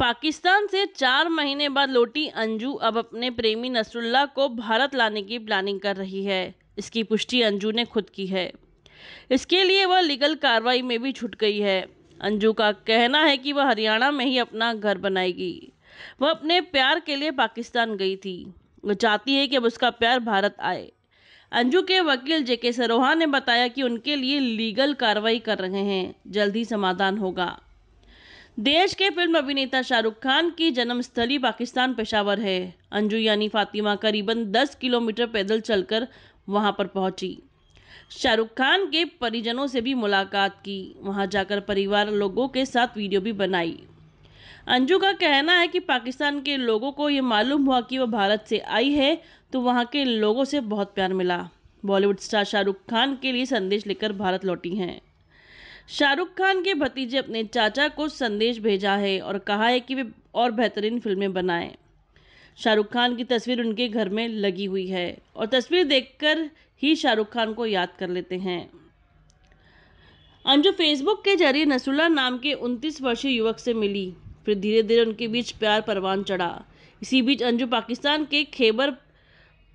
पाकिस्तान से चार महीने बाद लौटी अंजू अब अपने प्रेमी नसरुल्ला को भारत लाने की प्लानिंग कर रही है इसकी पुष्टि अंजू ने खुद की है इसके लिए वह लीगल कार्रवाई में भी छूट गई है अंजू का कहना है कि वह हरियाणा में ही अपना घर बनाएगी वह अपने प्यार के लिए पाकिस्तान गई थी वह चाहती है कि अब उसका प्यार भारत आए अंजू के वकील जेके सरोहा ने बताया कि उनके लिए लीगल कार्रवाई कर रहे हैं जल्द ही समाधान होगा देश के फिल्म अभिनेता शाहरुख खान की जन्मस्थली पाकिस्तान पेशावर है अंजू यानी फातिमा करीबन 10 किलोमीटर पैदल चलकर वहां पर पहुंची शाहरुख खान के परिजनों से भी मुलाकात की वहां जाकर परिवार लोगों के साथ वीडियो भी बनाई अंजू का कहना है कि पाकिस्तान के लोगों को ये मालूम हुआ कि वह भारत से आई है तो वहाँ के लोगों से बहुत प्यार मिला बॉलीवुड स्टार शाहरुख खान के लिए संदेश लेकर भारत लौटी हैं शाहरुख खान के भतीजे अपने चाचा को संदेश भेजा है और कहा है कि वे और बेहतरीन फिल्में बनाएं शाहरुख खान की तस्वीर उनके घर में लगी हुई है और तस्वीर देखकर ही शाहरुख खान को याद कर लेते हैं अंजू फेसबुक के जरिए नसुल्ला नाम के 29 वर्षीय युवक से मिली फिर धीरे धीरे उनके बीच प्यार परवान चढ़ा इसी बीच अंजू पाकिस्तान के खेबर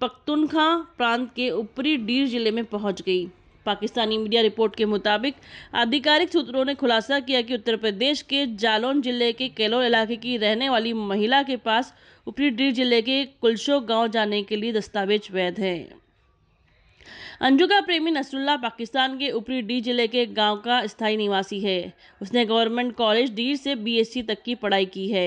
पख्तुनखा प्रांत के ऊपरी डीर जिले में पहुंच गई पाकिस्तानी मीडिया रिपोर्ट के मुताबिक आधिकारिक सूत्रों ने खुलासा किया कि उत्तर प्रदेश के जालौन जिले के केलोर इलाके की रहने वाली महिला के पास ऊपरी डी जिले के कुलशो गांव जाने के लिए दस्तावेज वैध हैं अंजू का प्रेमी नसरुल्ला पाकिस्तान के ऊपरी डी जिले के गांव का स्थायी निवासी है उसने गवर्नमेंट कॉलेज डी से बीएससी तक की पढ़ाई की है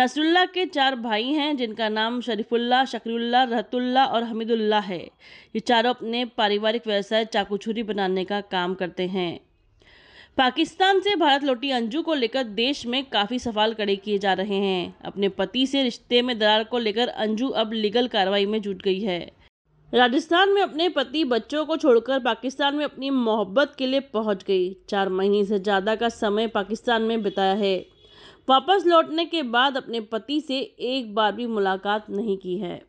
नसरुल्ला के चार भाई हैं जिनका नाम शरीफुल्ला शकरुल्ला रहतुल्ला और हमीदुल्ला है ये चारों अपने पारिवारिक व्यवसाय चाकूछुरी बनाने का काम करते हैं पाकिस्तान से भारत लौटी अंजू को लेकर देश में काफ़ी सवाल खड़े किए जा रहे हैं अपने पति से रिश्ते में दरार को लेकर अंजू अब लीगल कार्रवाई में जुट गई है राजस्थान में अपने पति बच्चों को छोड़कर पाकिस्तान में अपनी मोहब्बत के लिए पहुंच गई चार महीने से ज़्यादा का समय पाकिस्तान में बिताया है वापस लौटने के बाद अपने पति से एक बार भी मुलाकात नहीं की है